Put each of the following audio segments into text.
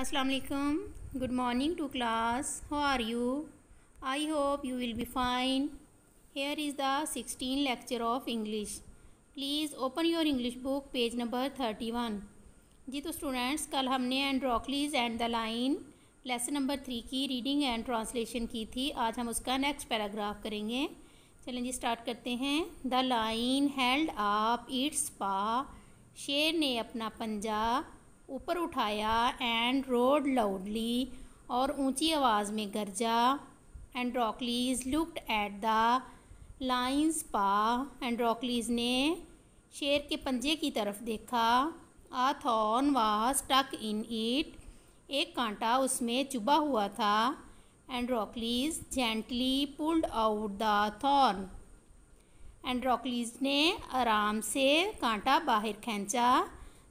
अस्सलाम वालेकुम good morning to class how are you I hope you will be fine here is the sixteen lecture of English please open your English book page number thirty one जी तो students कल हमने and and the lion lesson number three की reading and translation की थी आज हम उसका नेक्स्ट पैराग्राफ करेंगे चलें जी स्टार्ट करते हैं the lion held up its paw शेर ने अपना पंजा ऊपर उठाया एंड रोड लाउडली और ऊंची आवाज़ में गरजा Androcles looked at the lion's paw Androcles ने शेर के पंजे की तरफ देखा आ थॉर्न वाज टक इन ईट एक कांटा उसमें चुबा हुआ था Androcles gently pulled out the thorn Androcles ने आराम से कांटा बाहर खींचा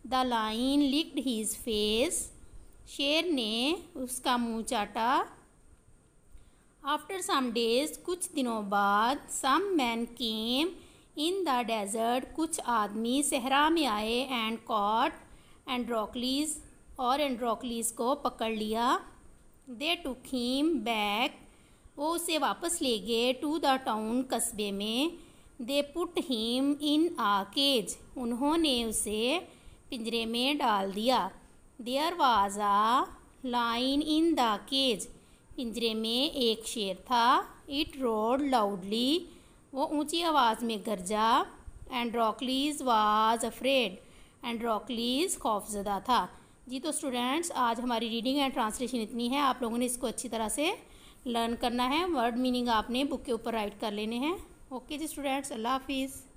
the lion licked his face शेर ने उसका मुंह चाटा आफ्टर सम डेज कुछ दिनों बाद some man came in the desert कुछ आदमी सहरा में आए एंड कॉट एंड्रोकलीस और एंड्रोकलीस को पकड़ लिया दे टू खीम बैक वो उसे वापस ले गए टू द टाउन कस्बे में they put him in a cage उन्होंने उसे पिंजरे में डाल दिया there was a lion in the cage पिंजरे में एक शेर था इट रोड लाउडली वो ऊंची आवाज़ में गरजा Androcles was afraid Androcles खौफजदा था जी तो स्टूडेंट्स आज हमारी रीडिंग एंड ट्रांसलेशन इतनी है आप लोगों ने इसको अच्छी तरह से लर्न करना है वर्ड मीनिंग आपने बुक के ऊपर राइट कर लेने हैं ओके जी स्टूडेंट्स अल्लाह हाफिज़